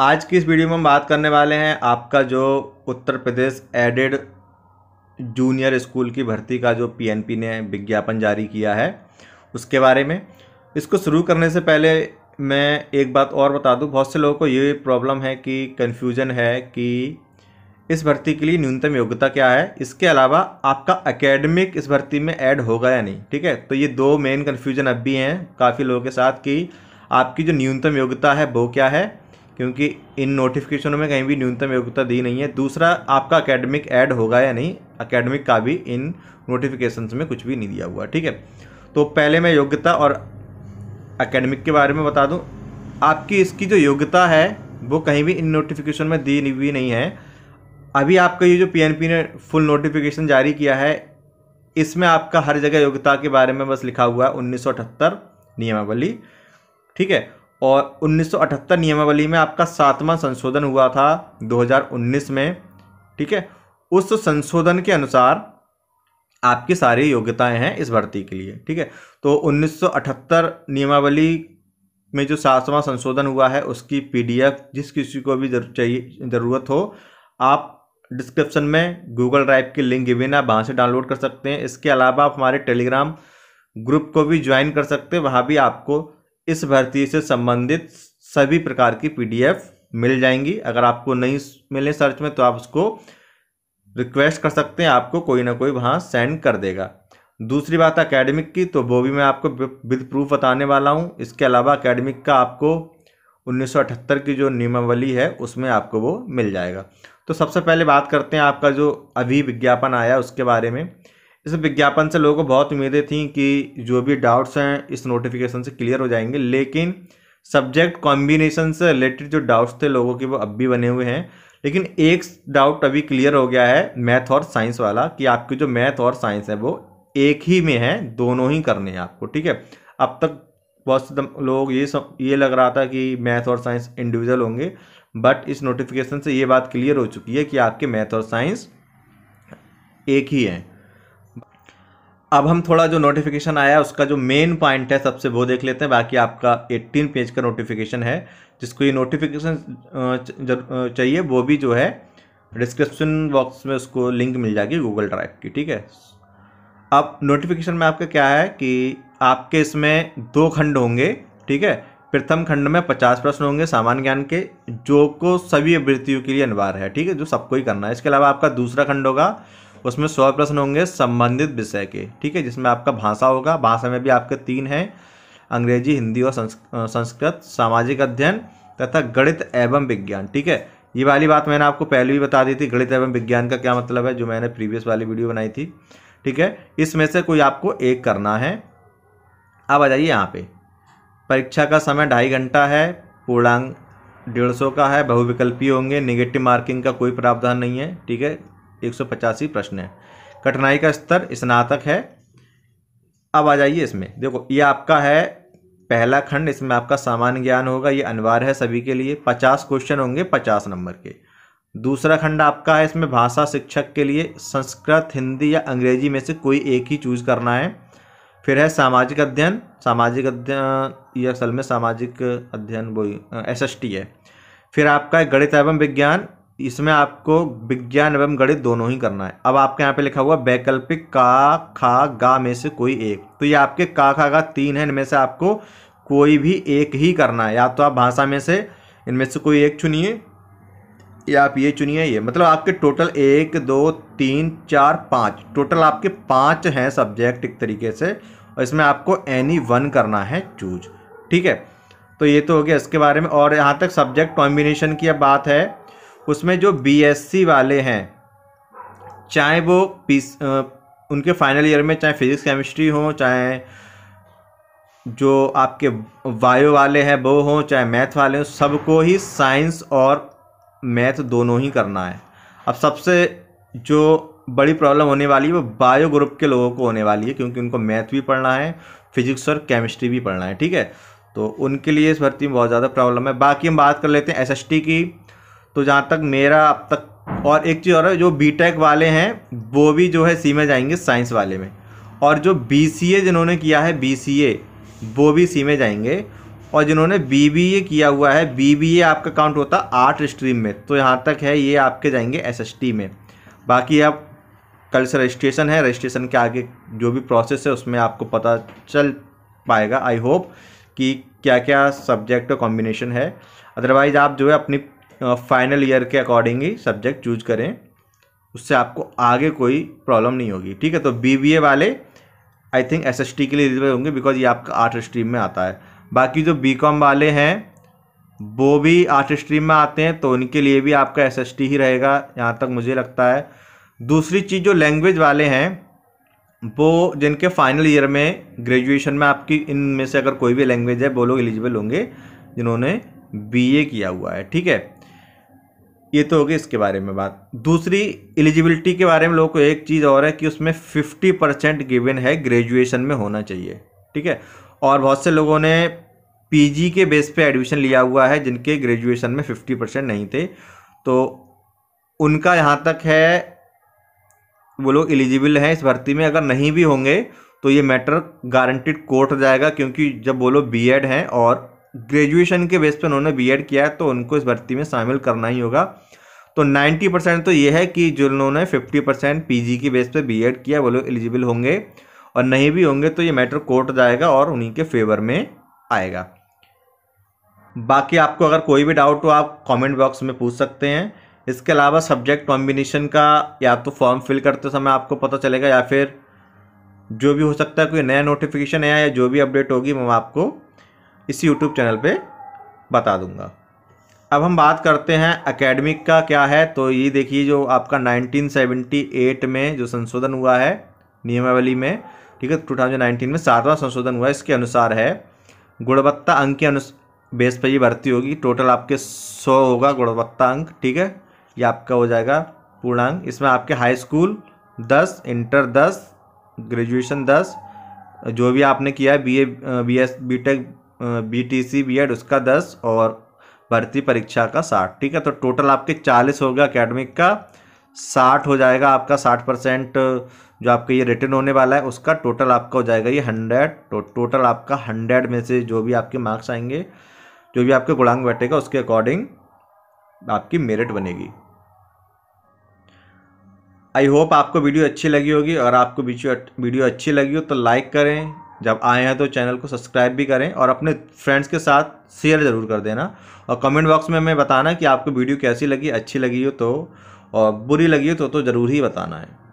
आज की इस वीडियो में हम बात करने वाले हैं आपका जो Uttar Pradesh aided junior school की भर्ती का जो पीएनपी ने विज्ञापन जारी किया है उसके बारे में इसको शुरू करने से पहले मैं एक बात और बता दूं बहुत से लोगों को ये प्रॉब्लम है कि कन्फ्यूज़न है कि इस भर्ती के लिए न्यूनतम योग्यता क्या है इसके अलावा आपका एकेडमिक इस भर्ती में ऐड होगा या नहीं ठीक है तो ये दो मेन कन्फ्यूजन अब भी हैं काफ़ी लोगों के साथ कि आपकी जो न्यूनतम योग्यता है वो क्या है क्योंकि इन नोटिफिकेशनों में कहीं भी न्यूनतम योग्यता दी नहीं है दूसरा आपका अकेडमिक ऐड होगा या नहीं अकेडमिक का भी इन नोटिफिकेशन में कुछ भी नहीं दिया हुआ ठीक है तो पहले मैं योग्यता और अकेडमिक के बारे में बता दूं आपकी इसकी जो योग्यता है वो कहीं भी इन नोटिफिकेशन में दी हुई नहीं है अभी आपका ये जो पीएनपी ने फुल नोटिफिकेशन जारी किया है इसमें आपका हर जगह योग्यता के बारे में बस लिखा हुआ है उन्नीस नियमावली ठीक है और 1978 नियमावली में आपका सातवां संशोधन हुआ था 2019 में ठीक है उस संशोधन के अनुसार आपकी सारी योग्यताएं हैं इस भर्ती के लिए ठीक है तो 1978 नियमावली में जो सातवां संशोधन हुआ है उसकी पीडीएफ जिस किसी को भी जरूर चाहिए ज़रूरत हो आप डिस्क्रिप्शन में गूगल ड्राइव की लिंक गिविन आप वहाँ से डाउनलोड कर सकते हैं इसके अलावा आप हमारे टेलीग्राम ग्रुप को भी ज्वाइन कर सकते हैं वहाँ भी आपको इस भर्ती से संबंधित सभी प्रकार की पीडीएफ मिल जाएंगी अगर आपको नहीं मिले सर्च में तो आप उसको रिक्वेस्ट कर सकते हैं आपको कोई ना कोई वहाँ सेंड कर देगा दूसरी बात अकेडमिक की तो वो भी मैं आपको विद प्रूफ बताने वाला हूँ इसके अलावा अकेडमिक का आपको 1978 की जो नियमावली है उसमें आपको वो मिल जाएगा तो सबसे पहले बात करते हैं आपका जो अभी विज्ञापन आया उसके बारे में इस विज्ञापन से लोगों को बहुत उम्मीदें थी कि जो भी डाउट्स हैं इस नोटिफिकेशन से क्लियर हो जाएंगे लेकिन सब्जेक्ट कॉम्बिनेशन से रिलेटेड जो डाउट्स थे लोगों के वो अब भी बने हुए हैं लेकिन एक डाउट अभी क्लियर हो गया है मैथ और साइंस वाला कि आपकी जो मैथ और साइंस है वो एक ही में है दोनों ही करने हैं आपको ठीक है अब तक बहुत से लोग ये सब ये लग रहा था कि मैथ और साइंस इंडिविजुअल होंगे बट इस नोटिफिकेशन से ये बात क्लियर हो चुकी है कि आपके मैथ और साइंस एक ही हैं अब हम थोड़ा जो नोटिफिकेशन आया उसका जो मेन पॉइंट है सबसे वो देख लेते हैं बाकी आपका 18 पेज का नोटिफिकेशन है जिसको ये नोटिफिकेशन चाहिए वो भी जो है डिस्क्रिप्शन बॉक्स में उसको लिंक मिल जाएगी गूगल ड्राइव की ठीक है अब नोटिफिकेशन में आपका क्या है कि आपके इसमें दो खंड होंगे ठीक है प्रथम खंड में पचास प्रश्न होंगे सामान्य ज्ञान के जो को सभी अभ्यर्थियों के लिए अनिवार्य है ठीक है जो सबको ही करना है इसके अलावा आपका दूसरा खंड होगा उसमें सौ प्रश्न होंगे संबंधित विषय के ठीक है जिसमें आपका भाषा होगा भाषा में भी आपके तीन हैं अंग्रेजी हिंदी और संस्कृत सामाजिक अध्ययन तथा गणित एवं विज्ञान ठीक है ये वाली बात मैंने आपको पहले भी बता दी थी गणित एवं विज्ञान का क्या मतलब है जो मैंने प्रीवियस वाली वीडियो बनाई थी ठीक है इसमें से कोई आपको एक करना है अब आ जाइए यहाँ पे परीक्षा का समय ढाई घंटा है पूर्णांग डेढ़ सौ का है बहुविकल्पी होंगे निगेटिव मार्किंग का कोई प्रावधान नहीं है ठीक है एक प्रश्न है कठिनाई का स्तर स्नातक है अब आ जाइए इसमें देखो ये आपका है पहला खंड इसमें आपका सामान्य ज्ञान होगा ये अनिवार्य है सभी के लिए पचास क्वेश्चन होंगे पचास नंबर के दूसरा खंड आपका है इसमें भाषा शिक्षक के लिए संस्कृत हिंदी या अंग्रेजी में से कोई एक ही चूज करना है फिर है सामाजिक अध्ययन सामाजिक अध्ययन ये असल में सामाजिक अध्ययन वो एस है फिर आपका है गणित एवं विज्ञान इसमें आपको विज्ञान एवं गणित दोनों ही करना है अब आपके यहाँ पे लिखा हुआ वैकल्पिक का खा गा में से कोई एक तो ये आपके का खा गा तीन है इनमें से आपको कोई भी एक ही करना है या तो आप भाषा में से इनमें से कोई एक चुनिए या आप ये चुनिए ये मतलब आपके टोटल एक दो तीन चार पाँच टोटल आपके पाँच हैं सब्जेक्ट एक तरीके से और इसमें आपको एनी वन करना है चूज ठीक है तो ये तो हो गया इसके बारे में और यहाँ तक सब्जेक्ट कॉम्बिनेशन की अब बात है उसमें जो बीएससी वाले हैं चाहे वो पीस उनके फाइनल ईयर में चाहे फिजिक्स केमिस्ट्री हो चाहे जो आपके वायो वाले हैं वो हों चाहे मैथ वाले हों सबको ही साइंस और मैथ दोनों ही करना है अब सबसे जो बड़ी प्रॉब्लम होने वाली है वो बायो ग्रुप के लोगों को होने वाली है क्योंकि उनको मैथ भी पढ़ना है फिजिक्स और केमिस्ट्री भी पढ़ना है ठीक है तो उनके लिए इस भर्ती में बहुत ज़्यादा प्रॉब्लम है बाकी हम बात कर लेते हैं एस की तो जहाँ तक मेरा अब तक और एक चीज़ और है जो बी टेक वाले हैं वो भी जो है सी में जाएंगे साइंस वाले में और जो बी सी ए जिन्होंने किया है बी सी ए वो भी सी में जाएंगे और जिन्होंने बी बी ए किया हुआ है बी बी ए आपका काउंट होता है आर्ट स्ट्रीम में तो यहाँ तक है ये आपके जाएंगे एस एस टी में बाकी आप कल से रजिस्ट्रेशन है रजिस्ट्रेशन के आगे जो भी प्रोसेस है उसमें आपको पता चल पाएगा आई होप कि क्या क्या सब्जेक्ट कॉम्बिनेशन है अदरवाइज़ आप जो है अपनी फाइनल ईयर के अकॉर्डिंग ही सब्जेक्ट चूज करें उससे आपको आगे कोई प्रॉब्लम नहीं होगी ठीक है तो बी वाले आई थिंक एस के लिए एलिजिबल होंगे बिकॉज ये आपका आर्ट स्ट्रीम में आता है बाकी जो बी वाले हैं वो भी आर्ट स्ट्रीम में आते हैं तो उनके लिए भी आपका एस ही रहेगा यहाँ तक मुझे लगता है दूसरी चीज़ जो लैंग्वेज वाले हैं वो जिनके फाइनल ईयर में ग्रेजुएशन में आपकी इनमें से अगर कोई भी लैंग्वेज है वो लोग एलिजिबल होंगे जिन्होंने बीए किया हुआ है ठीक है ये तो होगी इसके बारे में बात दूसरी एलिजिबिलिटी के बारे में लोगों को एक चीज़ और है कि उसमें फिफ्टी परसेंट गिवेन है ग्रेजुएशन में होना चाहिए ठीक है और बहुत से लोगों ने पीजी के बेस पे एडमिशन लिया हुआ है जिनके ग्रेजुएशन में फिफ्टी परसेंट नहीं थे तो उनका यहाँ तक है वो लोग एलिजिबल हैं इस भर्ती में अगर नहीं भी होंगे तो ये मैटर गारंटिड कोर्ट जाएगा क्योंकि जब वो लोग बी हैं और ग्रेजुएशन के बेस पर उन्होंने बी किया है तो उनको इस भर्ती में शामिल करना ही होगा तो 90 परसेंट तो ये है कि जिन्होंने 50 परसेंट पी के बेस पर बी किया वो लोग एलिजिबल होंगे और नहीं भी होंगे तो ये मैटर कोर्ट जाएगा और उन्हीं के फेवर में आएगा बाकी आपको अगर कोई भी डाउट हो आप कमेंट बॉक्स में पूछ सकते हैं इसके अलावा सब्जेक्ट कॉम्बिनेशन का या तो फॉर्म फिल करते समय आपको पता चलेगा या फिर जो भी हो सकता है कोई नया नोटिफिकेशन आया या जो भी अपडेट होगी मैं आपको इस यूट्यूब चैनल पे बता दूंगा अब हम बात करते हैं एकेडमिक का क्या है तो ये देखिए जो आपका 1978 में जो संशोधन हुआ है नियमावली में ठीक है 2019 में सातवां संशोधन हुआ है इसके अनुसार है गुणवत्ता अंक के अनु बेस पर ही भर्ती होगी टोटल आपके सौ होगा गुणवत्ता अंक ठीक है ये आपका हो जाएगा पूर्णांक इसमें आपके हाई स्कूल दस इंटर दस ग्रेजुएशन दस जो भी आपने किया है B A B S B tech B T C B ed उसका दस और भर्ती परीक्षा का साठ ठीक है तो टोटल आपके चालीस होगा अकेडमिक का साठ हो जाएगा आपका साठ परसेंट जो आपका ये रिटर्न होने वाला है उसका टोटल आपका हो जाएगा ये हंड्रेड तो टोटल आपका हंड्रेड में से जो भी आपके मार्क्स आएंगे जो भी आपके गुणांग बैठेगा उसके अकॉर्डिंग आपकी मेरिट बनेगी आई होप आपको वीडियो अच्छी लगी होगी और आपको वीडियो अच्छी लगी हो तो लाइक करें जब आए हैं तो चैनल को सब्सक्राइब भी करें और अपने फ्रेंड्स के साथ शेयर ज़रूर कर देना और कमेंट बॉक्स में हमें बताना कि आपको वीडियो कैसी लगी अच्छी लगी हो तो और बुरी लगी हो तो, तो ज़रूर ही बताना है